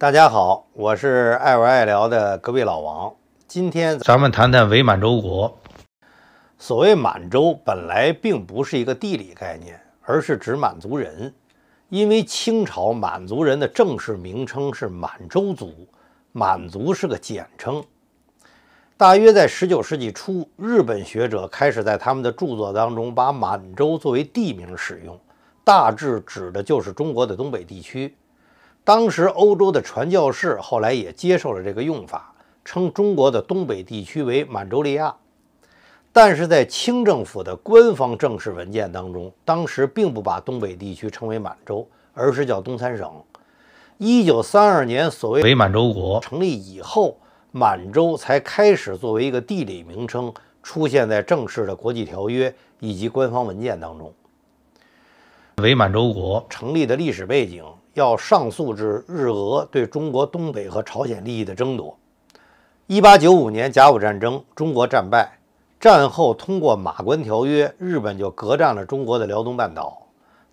大家好，我是爱玩爱聊的隔壁老王。今天咱们谈谈伪满洲国。所谓满洲，本来并不是一个地理概念，而是指满族人。因为清朝满族人的正式名称是满洲族，满族是个简称。大约在十九世纪初，日本学者开始在他们的著作当中把满洲作为地名使用，大致指的就是中国的东北地区。当时欧洲的传教士后来也接受了这个用法，称中国的东北地区为满洲利亚。但是在清政府的官方正式文件当中，当时并不把东北地区称为满洲，而是叫东三省。一九三二年所谓伪满洲国成立以后，满洲才开始作为一个地理名称出现在正式的国际条约以及官方文件当中。伪满洲国成立的历史背景。要上诉至日俄对中国东北和朝鲜利益的争夺。一八九五年甲午战争，中国战败，战后通过《马关条约》，日本就隔占了中国的辽东半岛。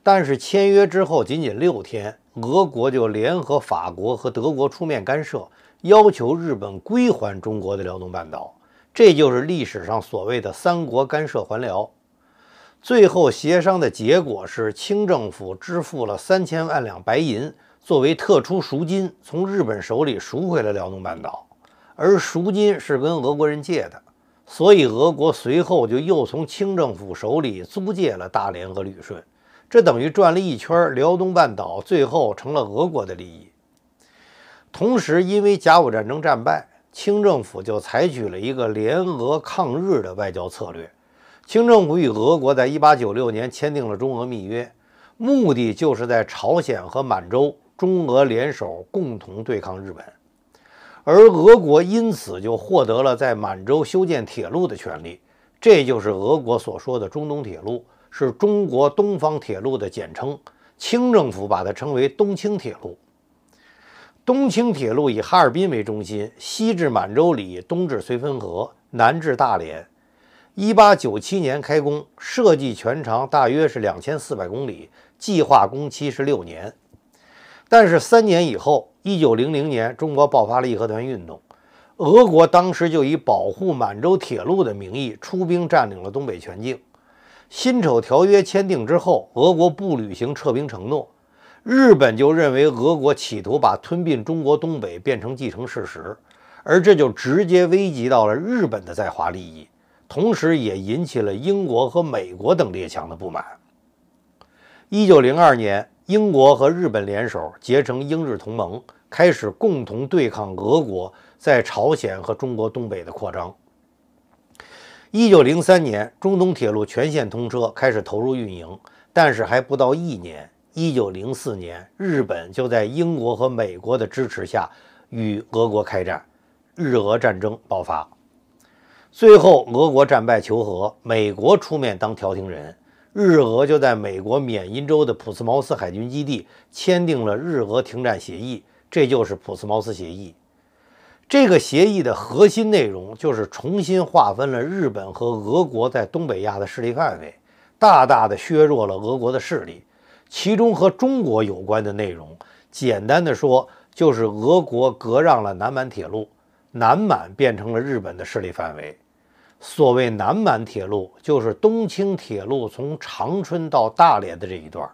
但是签约之后仅仅六天，俄国就联合法国和德国出面干涉，要求日本归还中国的辽东半岛。这就是历史上所谓的“三国干涉还辽”。最后协商的结果是，清政府支付了三千万两白银作为特殊赎金，从日本手里赎回了辽东半岛。而赎金是跟俄国人借的，所以俄国随后就又从清政府手里租借了大连和旅顺，这等于转了一圈，辽东半岛最后成了俄国的利益。同时，因为甲午战争战败，清政府就采取了一个联俄抗日的外交策略。清政府与俄国在1896年签订了中俄密约，目的就是在朝鲜和满洲中俄联手共同对抗日本，而俄国因此就获得了在满洲修建铁路的权利。这就是俄国所说的中东铁路，是中国东方铁路的简称。清政府把它称为东清铁路。东清铁路以哈尔滨为中心，西至满洲里，东至绥芬河，南至大连。一八九七年开工，设计全长大约是两千四百公里，计划工期是六年。但是三年以后，一九零零年，中国爆发了义和团运动，俄国当时就以保护满洲铁路的名义出兵占领了东北全境。辛丑条约签订之后，俄国不履行撤兵承诺，日本就认为俄国企图把吞并中国东北变成既成事实，而这就直接危及到了日本的在华利益。同时，也引起了英国和美国等列强的不满。一九零二年，英国和日本联手结成英日同盟，开始共同对抗俄国在朝鲜和中国东北的扩张。一九零三年，中东铁路全线通车，开始投入运营。但是还不到一年，一九零四年，日本就在英国和美国的支持下与俄国开战，日俄战争爆发。最后，俄国战败求和，美国出面当调停人，日俄就在美国缅因州的普斯茅斯海军基地签订了日俄停战协议，这就是普斯茅斯协议。这个协议的核心内容就是重新划分了日本和俄国在东北亚的势力范围，大大的削弱了俄国的势力。其中和中国有关的内容，简单的说就是俄国割让了南满铁路。南满变成了日本的势力范围。所谓南满铁路，就是东清铁路从长春到大连的这一段。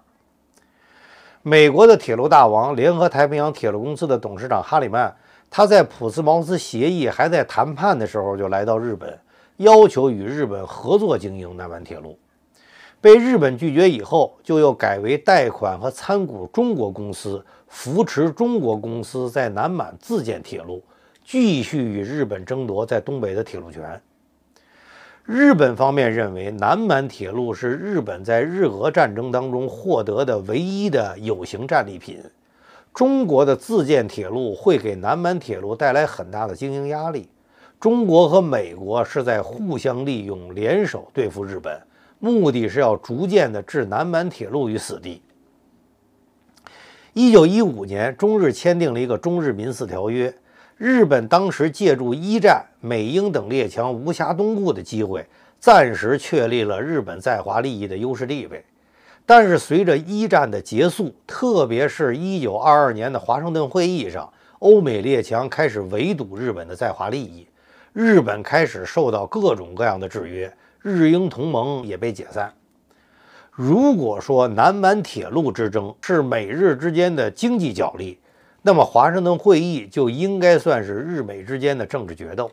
美国的铁路大王、联合太平洋铁路公司的董事长哈里曼，他在普斯茅斯协议还在谈判的时候，就来到日本，要求与日本合作经营南满铁路。被日本拒绝以后，就又改为贷款和参股中国公司，扶持中国公司在南满自建铁路。继续与日本争夺在东北的铁路权。日本方面认为，南满铁路是日本在日俄战争当中获得的唯一的有形战利品。中国的自建铁路会给南满铁路带来很大的经营压力。中国和美国是在互相利用，联手对付日本，目的是要逐渐的置南满铁路于死地。一九一五年，中日签订了一个《中日民四条约》。日本当时借助一战美英等列强无暇东顾的机会，暂时确立了日本在华利益的优势地位。但是，随着一战的结束，特别是一九二二年的华盛顿会议上，欧美列强开始围堵日本的在华利益，日本开始受到各种各样的制约。日英同盟也被解散。如果说南满铁路之争是美日之间的经济角力。那么，华盛顿会议就应该算是日美之间的政治决斗。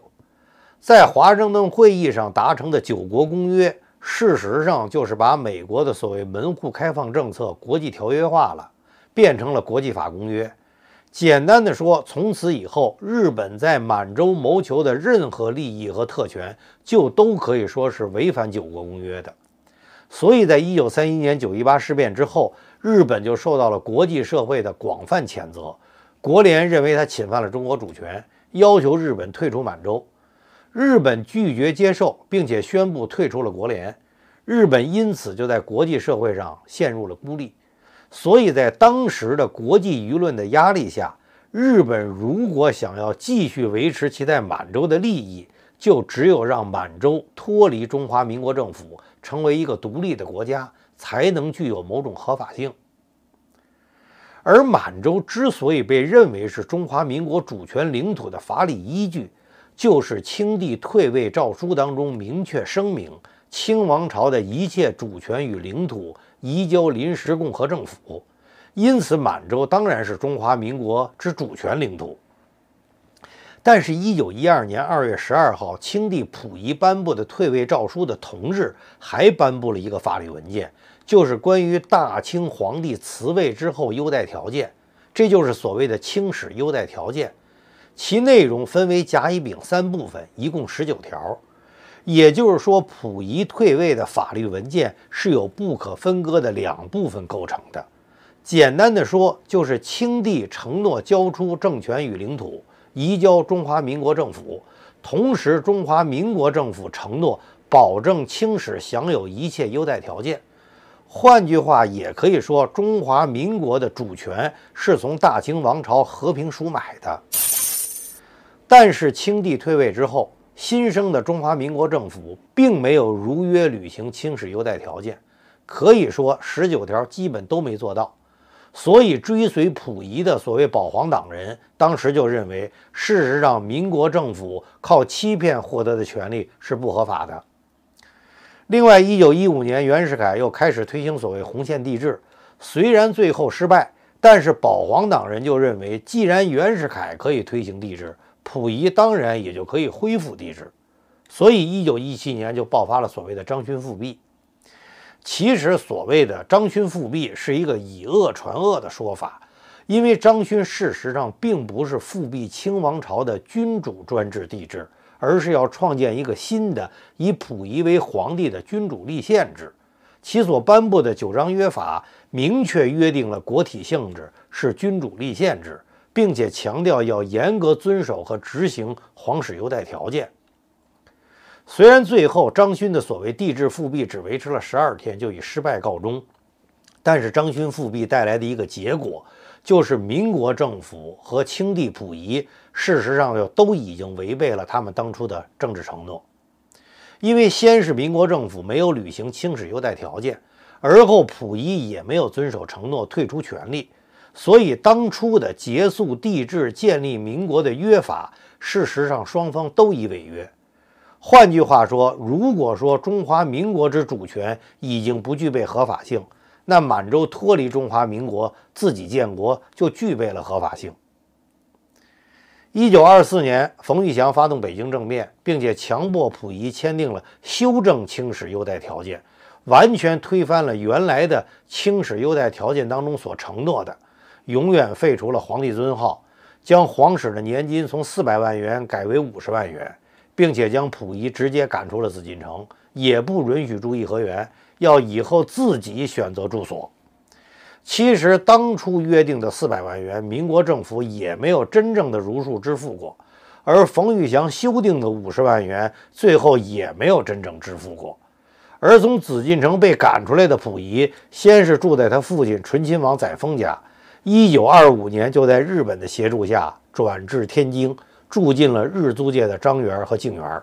在华盛顿会议上达成的《九国公约》，事实上就是把美国的所谓“门户开放”政策国际条约化了，变成了国际法公约。简单的说，从此以后，日本在满洲谋求的任何利益和特权，就都可以说是违反《九国公约》的。所以在1931年九一八事变之后，日本就受到了国际社会的广泛谴责。国联认为他侵犯了中国主权，要求日本退出满洲。日本拒绝接受，并且宣布退出了国联。日本因此就在国际社会上陷入了孤立。所以在当时的国际舆论的压力下，日本如果想要继续维持其在满洲的利益，就只有让满洲脱离中华民国政府，成为一个独立的国家，才能具有某种合法性。而满洲之所以被认为是中华民国主权领土的法理依据，就是清帝退位诏书当中明确声明，清王朝的一切主权与领土移交临时共和政府，因此满洲当然是中华民国之主权领土。但是，一九一二年二月十二号，清帝溥仪颁布的退位诏书的同日，还颁布了一个法律文件，就是关于大清皇帝辞位之后优待条件，这就是所谓的清史优待条件。其内容分为甲、乙、丙三部分，一共十九条。也就是说，溥仪退位的法律文件是由不可分割的两部分构成的。简单的说，就是清帝承诺交出政权与领土。移交中华民国政府，同时中华民国政府承诺保证清史享有一切优待条件。换句话，也可以说，中华民国的主权是从大清王朝和平赎买的。但是，清帝退位之后，新生的中华民国政府并没有如约履行清史优待条件，可以说，十九条基本都没做到。所以，追随溥仪的所谓保皇党人，当时就认为，事实上，民国政府靠欺骗获得的权利是不合法的。另外，一九一五年，袁世凯又开始推行所谓“红线帝制”，虽然最后失败，但是保皇党人就认为，既然袁世凯可以推行帝制，溥仪当然也就可以恢复帝制。所以，一九一七年就爆发了所谓的张勋复辟。其实，所谓的张勋复辟是一个以讹传讹的说法，因为张勋事实上并不是复辟清王朝的君主专制帝制，而是要创建一个新的以溥仪为皇帝的君主立宪制。其所颁布的《九章约法》明确约定了国体性质是君主立宪制，并且强调要严格遵守和执行皇室优待条件。虽然最后张勋的所谓帝制复辟只维持了十二天就以失败告终，但是张勋复辟带来的一个结果，就是民国政府和清帝溥仪事实上就都已经违背了他们当初的政治承诺，因为先是民国政府没有履行清史优待条件，而后溥仪也没有遵守承诺退出权力，所以当初的结束帝制建立民国的约法，事实上双方都已违约。换句话说，如果说中华民国之主权已经不具备合法性，那满洲脱离中华民国自己建国就具备了合法性。一九二四年，冯玉祥发动北京政变，并且强迫溥仪签订了修正清史优待条件，完全推翻了原来的清史优待条件当中所承诺的，永远废除了皇帝尊号，将皇室的年金从四百万元改为五十万元。并且将溥仪直接赶出了紫禁城，也不允许住颐和园，要以后自己选择住所。其实当初约定的四百万元，民国政府也没有真正的如数支付过，而冯玉祥修订的五十万元，最后也没有真正支付过。而从紫禁城被赶出来的溥仪，先是住在他父亲纯亲王载沣家，一九二五年就在日本的协助下转至天津。住进了日租界的张园和静园。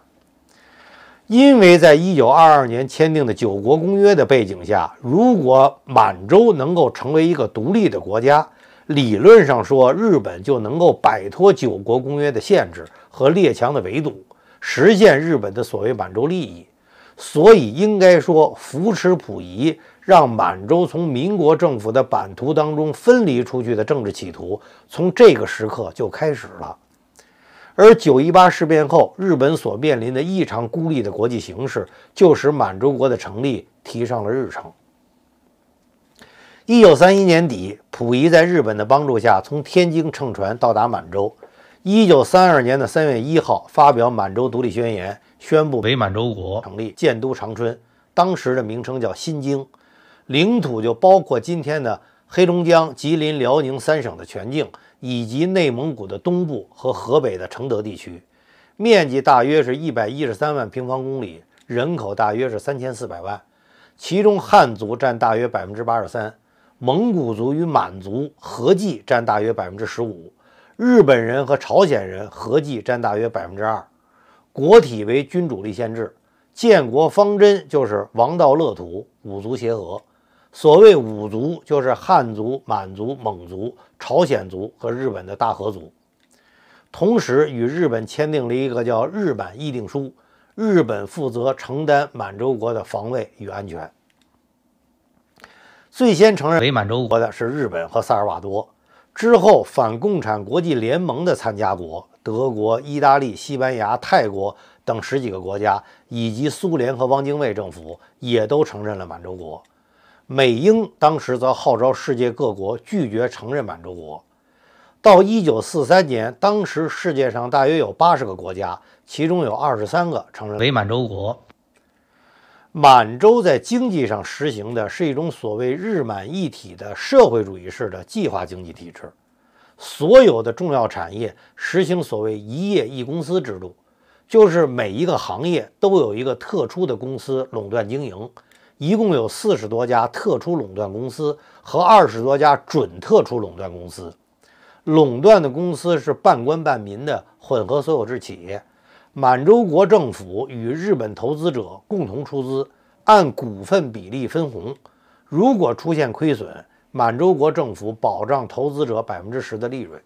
因为在一九二二年签订的九国公约的背景下，如果满洲能够成为一个独立的国家，理论上说，日本就能够摆脱九国公约的限制和列强的围堵，实现日本的所谓满洲利益。所以，应该说，扶持溥仪，让满洲从民国政府的版图当中分离出去的政治企图，从这个时刻就开始了。而九一八事变后，日本所面临的异常孤立的国际形势，就使满洲国的成立提上了日程。一九三一年底，溥仪在日本的帮助下，从天津乘船到达满洲。一九三二年的三月一号，发表《满洲独立宣言》，宣布伪满洲国成立，建都长春。当时的名称叫新京，领土就包括今天的。黑龙江、吉林、辽宁三省的全境，以及内蒙古的东部和河北的承德地区，面积大约是一百一十三万平方公里，人口大约是三千四百万，其中汉族占大约百分之八十三，蒙古族与满族合计占大约百分之十五，日本人和朝鲜人合计占大约百分之二。国体为君主立宪制，建国方针就是王道乐土，五族协和。所谓五族，就是汉族、满族、蒙族、朝鲜族和日本的大和族。同时，与日本签订了一个叫《日满议定书》，日本负责承担满洲国的防卫与安全。最先承认伪满洲国的是日本和萨尔瓦多，之后反共产国际联盟的参加国，德国、意大利、西班牙、泰国等十几个国家，以及苏联和汪精卫政府，也都承认了满洲国。美英当时则号召世界各国拒绝承认满洲国。到一九四三年，当时世界上大约有八十个国家，其中有二十三个承认伪满洲国。满洲在经济上实行的是一种所谓“日满一体”的社会主义式的计划经济体制，所有的重要产业实行所谓“一业一公司”制度，就是每一个行业都有一个特殊的公司垄断经营。一共有四十多家特殊垄断公司和二十多家准特殊垄断公司，垄断的公司是半官半民的混合所有制企业，满洲国政府与日本投资者共同出资，按股份比例分红。如果出现亏损，满洲国政府保障投资者百分之十的利润。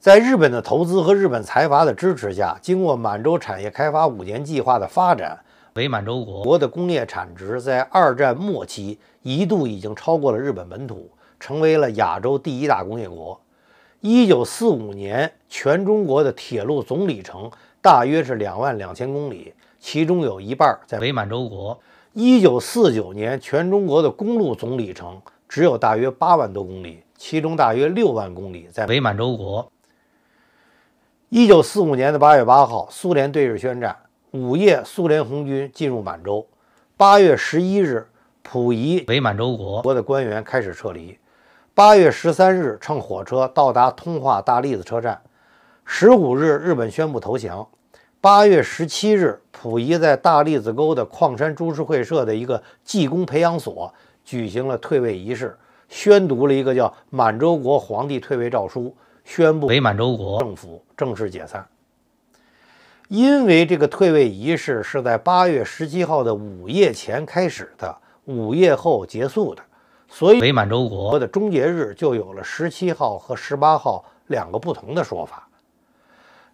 在日本的投资和日本财阀的支持下，经过满洲产业开发五年计划的发展。伪满洲国国的工业产值在二战末期一度已经超过了日本本土，成为了亚洲第一大工业国。一九四五年，全中国的铁路总里程大约是两万两千公里，其中有一半在伪满洲国。一九四九年，全中国的公路总里程只有大约八万多公里，其中大约六万公里在伪满洲国。一九四五年的八月八号，苏联对日宣战。午夜，苏联红军进入满洲。八月十一日，溥仪伪满洲国的官员开始撤离。八月十三日，乘火车到达通化大栗子车站。十五日，日本宣布投降。八月十七日，溥仪在大栗子沟的矿山株式会社的一个技工培养所举行了退位仪式，宣读了一个叫《满洲国皇帝退位诏书》，宣布伪满洲国政府正式解散。因为这个退位仪式是在八月十七号的午夜前开始的，午夜后结束的，所以伪满洲国的终结日就有了十七号和十八号两个不同的说法。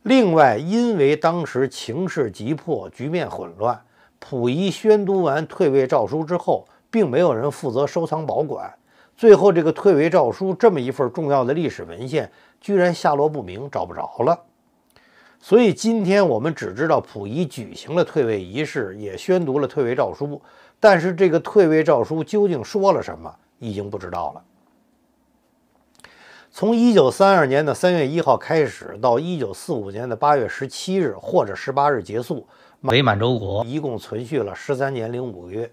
另外，因为当时情势急迫，局面混乱，溥仪宣读完退位诏书之后，并没有人负责收藏保管，最后这个退位诏书这么一份重要的历史文献，居然下落不明，找不着了。所以今天我们只知道溥仪举行了退位仪式，也宣读了退位诏书，但是这个退位诏书究竟说了什么，已经不知道了。从一九三二年的三月一号开始，到一九四五年的八月十七日或者十八日结束，伪满洲国一共存续了十三年零五个月。